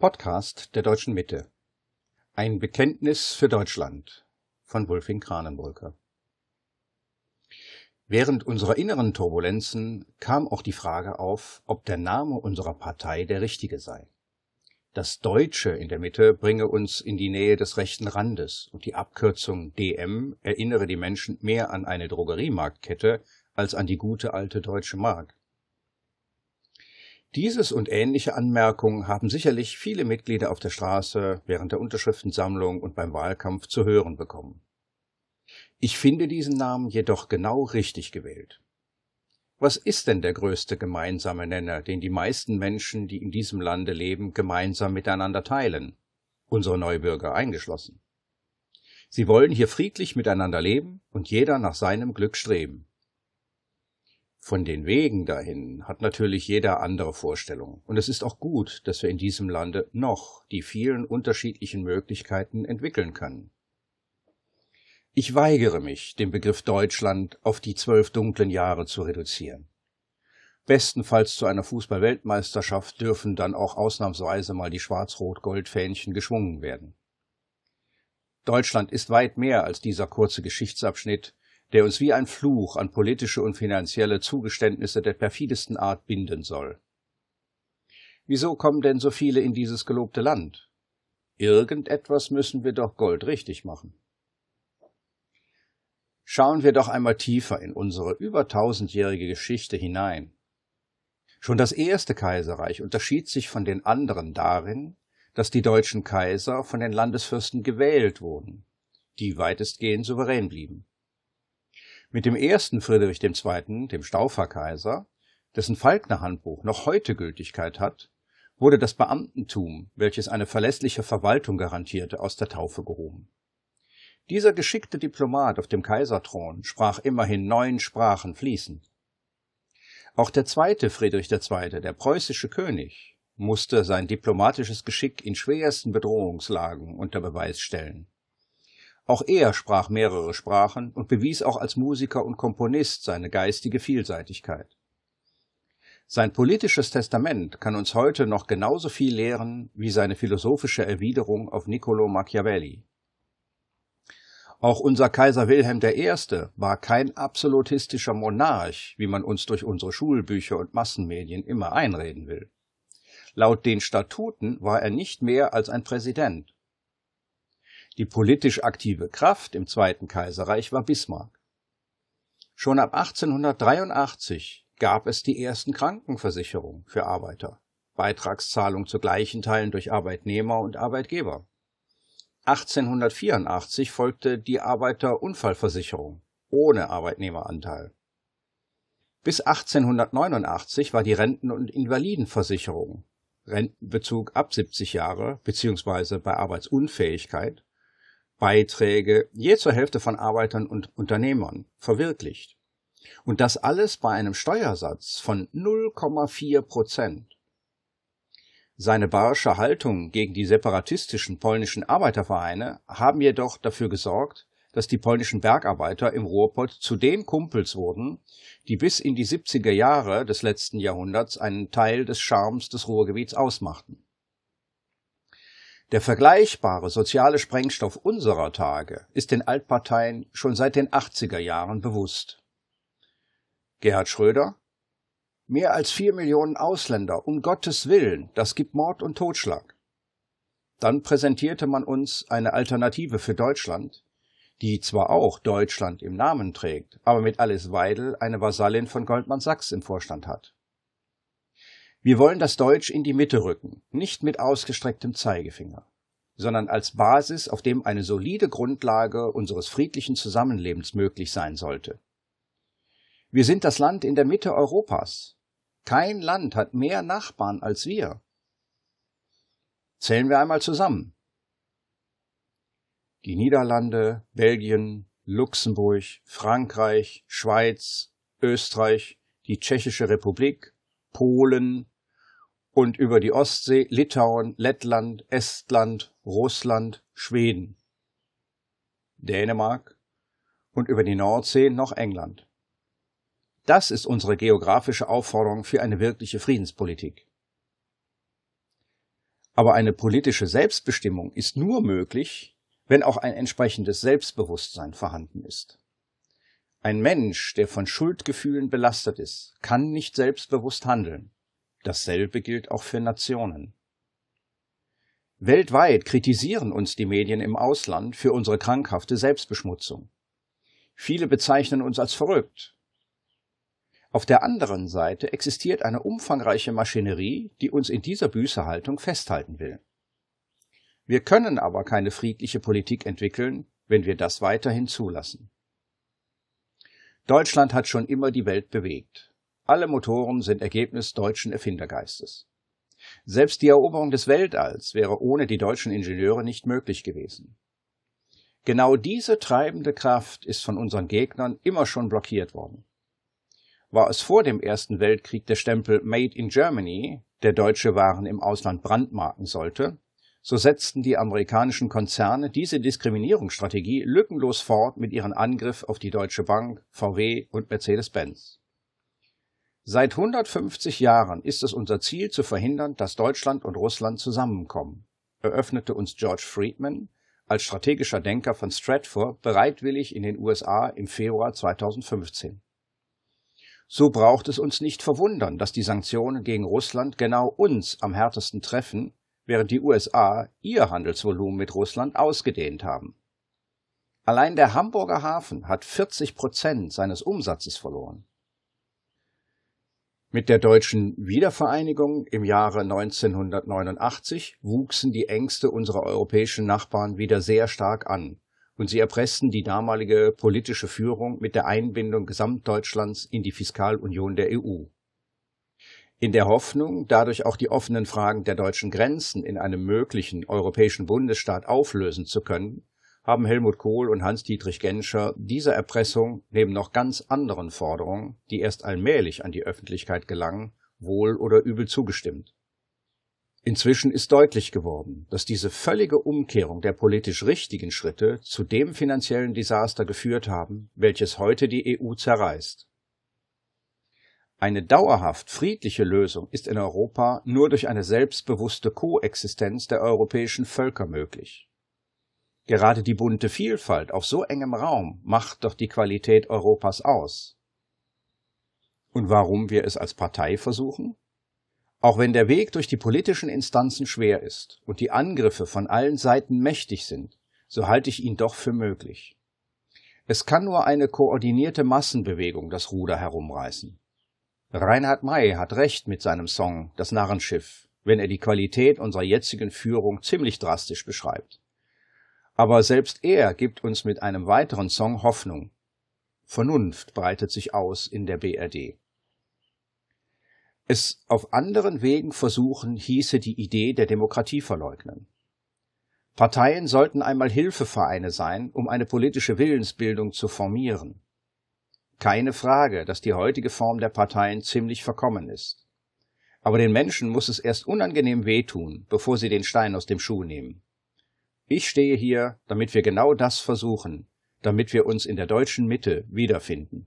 Podcast der Deutschen Mitte. Ein Bekenntnis für Deutschland von Wolfing Kranenbrücke. Während unserer inneren Turbulenzen kam auch die Frage auf, ob der Name unserer Partei der richtige sei. Das Deutsche in der Mitte bringe uns in die Nähe des rechten Randes und die Abkürzung DM erinnere die Menschen mehr an eine Drogeriemarktkette als an die gute alte deutsche Mark. Dieses und ähnliche Anmerkungen haben sicherlich viele Mitglieder auf der Straße, während der Unterschriftensammlung und beim Wahlkampf zu hören bekommen. Ich finde diesen Namen jedoch genau richtig gewählt. Was ist denn der größte gemeinsame Nenner, den die meisten Menschen, die in diesem Lande leben, gemeinsam miteinander teilen? Unsere Neubürger eingeschlossen. Sie wollen hier friedlich miteinander leben und jeder nach seinem Glück streben. Von den Wegen dahin hat natürlich jeder andere Vorstellung, und es ist auch gut, dass wir in diesem Lande noch die vielen unterschiedlichen Möglichkeiten entwickeln können. Ich weigere mich, den Begriff Deutschland auf die zwölf dunklen Jahre zu reduzieren. Bestenfalls zu einer Fußballweltmeisterschaft dürfen dann auch ausnahmsweise mal die Schwarz-Rot-Gold-Fähnchen geschwungen werden. Deutschland ist weit mehr als dieser kurze Geschichtsabschnitt, der uns wie ein Fluch an politische und finanzielle Zugeständnisse der perfidesten Art binden soll. Wieso kommen denn so viele in dieses gelobte Land? Irgendetwas müssen wir doch goldrichtig machen. Schauen wir doch einmal tiefer in unsere über tausendjährige Geschichte hinein. Schon das erste Kaiserreich unterschied sich von den anderen darin, dass die deutschen Kaiser von den Landesfürsten gewählt wurden, die weitestgehend souverän blieben. Mit dem ersten Friedrich II., dem Stauferkaiser, dessen Falkner Handbuch noch heute Gültigkeit hat, wurde das Beamtentum, welches eine verlässliche Verwaltung garantierte, aus der Taufe gehoben. Dieser geschickte Diplomat auf dem Kaiserthron sprach immerhin neun Sprachen fließend. Auch der zweite Friedrich II., der preußische König, musste sein diplomatisches Geschick in schwersten Bedrohungslagen unter Beweis stellen. Auch er sprach mehrere Sprachen und bewies auch als Musiker und Komponist seine geistige Vielseitigkeit. Sein politisches Testament kann uns heute noch genauso viel lehren wie seine philosophische Erwiderung auf Niccolo Machiavelli. Auch unser Kaiser Wilhelm I. war kein absolutistischer Monarch, wie man uns durch unsere Schulbücher und Massenmedien immer einreden will. Laut den Statuten war er nicht mehr als ein Präsident die politisch aktive Kraft im Zweiten Kaiserreich war Bismarck. Schon ab 1883 gab es die ersten Krankenversicherungen für Arbeiter, Beitragszahlung zu gleichen Teilen durch Arbeitnehmer und Arbeitgeber. 1884 folgte die Arbeiterunfallversicherung ohne Arbeitnehmeranteil. Bis 1889 war die Renten- und Invalidenversicherung Rentenbezug ab 70 Jahre bzw. bei Arbeitsunfähigkeit Beiträge je zur Hälfte von Arbeitern und Unternehmern verwirklicht. Und das alles bei einem Steuersatz von 0,4 Prozent. Seine barsche Haltung gegen die separatistischen polnischen Arbeitervereine haben jedoch dafür gesorgt, dass die polnischen Bergarbeiter im Ruhrpott zu den Kumpels wurden, die bis in die 70er Jahre des letzten Jahrhunderts einen Teil des Charmes des Ruhrgebiets ausmachten. Der vergleichbare soziale Sprengstoff unserer Tage ist den Altparteien schon seit den 80er Jahren bewusst. Gerhard Schröder Mehr als vier Millionen Ausländer, um Gottes Willen, das gibt Mord und Totschlag. Dann präsentierte man uns eine Alternative für Deutschland, die zwar auch Deutschland im Namen trägt, aber mit Alice Weidel eine Vasallin von Goldman Sachs im Vorstand hat. Wir wollen das Deutsch in die Mitte rücken, nicht mit ausgestrecktem Zeigefinger, sondern als Basis, auf dem eine solide Grundlage unseres friedlichen Zusammenlebens möglich sein sollte. Wir sind das Land in der Mitte Europas. Kein Land hat mehr Nachbarn als wir. Zählen wir einmal zusammen. Die Niederlande, Belgien, Luxemburg, Frankreich, Schweiz, Österreich, die Tschechische Republik, Polen und über die Ostsee Litauen, Lettland, Estland, Russland, Schweden, Dänemark und über die Nordsee noch England. Das ist unsere geografische Aufforderung für eine wirkliche Friedenspolitik. Aber eine politische Selbstbestimmung ist nur möglich, wenn auch ein entsprechendes Selbstbewusstsein vorhanden ist. Ein Mensch, der von Schuldgefühlen belastet ist, kann nicht selbstbewusst handeln. Dasselbe gilt auch für Nationen. Weltweit kritisieren uns die Medien im Ausland für unsere krankhafte Selbstbeschmutzung. Viele bezeichnen uns als verrückt. Auf der anderen Seite existiert eine umfangreiche Maschinerie, die uns in dieser Büßerhaltung festhalten will. Wir können aber keine friedliche Politik entwickeln, wenn wir das weiterhin zulassen. Deutschland hat schon immer die Welt bewegt. Alle Motoren sind Ergebnis deutschen Erfindergeistes. Selbst die Eroberung des Weltalls wäre ohne die deutschen Ingenieure nicht möglich gewesen. Genau diese treibende Kraft ist von unseren Gegnern immer schon blockiert worden. War es vor dem Ersten Weltkrieg der Stempel Made in Germany, der deutsche Waren im Ausland brandmarken sollte, so setzten die amerikanischen Konzerne diese Diskriminierungsstrategie lückenlos fort mit ihrem Angriff auf die Deutsche Bank, VW und Mercedes-Benz. Seit 150 Jahren ist es unser Ziel zu verhindern, dass Deutschland und Russland zusammenkommen, eröffnete uns George Friedman als strategischer Denker von Stratford bereitwillig in den USA im Februar 2015. So braucht es uns nicht verwundern, dass die Sanktionen gegen Russland genau uns am härtesten treffen während die USA ihr Handelsvolumen mit Russland ausgedehnt haben. Allein der Hamburger Hafen hat 40 Prozent seines Umsatzes verloren. Mit der deutschen Wiedervereinigung im Jahre 1989 wuchsen die Ängste unserer europäischen Nachbarn wieder sehr stark an, und sie erpressten die damalige politische Führung mit der Einbindung Gesamtdeutschlands in die Fiskalunion der EU in der Hoffnung, dadurch auch die offenen Fragen der deutschen Grenzen in einem möglichen europäischen Bundesstaat auflösen zu können, haben Helmut Kohl und Hans-Dietrich Genscher dieser Erpressung neben noch ganz anderen Forderungen, die erst allmählich an die Öffentlichkeit gelangen, wohl oder übel zugestimmt. Inzwischen ist deutlich geworden, dass diese völlige Umkehrung der politisch richtigen Schritte zu dem finanziellen Desaster geführt haben, welches heute die EU zerreißt. Eine dauerhaft friedliche Lösung ist in Europa nur durch eine selbstbewusste Koexistenz der europäischen Völker möglich. Gerade die bunte Vielfalt auf so engem Raum macht doch die Qualität Europas aus. Und warum wir es als Partei versuchen? Auch wenn der Weg durch die politischen Instanzen schwer ist und die Angriffe von allen Seiten mächtig sind, so halte ich ihn doch für möglich. Es kann nur eine koordinierte Massenbewegung das Ruder herumreißen. Reinhard May hat recht mit seinem Song Das Narrenschiff, wenn er die Qualität unserer jetzigen Führung ziemlich drastisch beschreibt. Aber selbst er gibt uns mit einem weiteren Song Hoffnung. Vernunft breitet sich aus in der BRD. Es auf anderen Wegen versuchen, hieße die Idee der Demokratie verleugnen. Parteien sollten einmal Hilfevereine sein, um eine politische Willensbildung zu formieren. Keine Frage, dass die heutige Form der Parteien ziemlich verkommen ist. Aber den Menschen muss es erst unangenehm wehtun, bevor sie den Stein aus dem Schuh nehmen. Ich stehe hier, damit wir genau das versuchen, damit wir uns in der deutschen Mitte wiederfinden.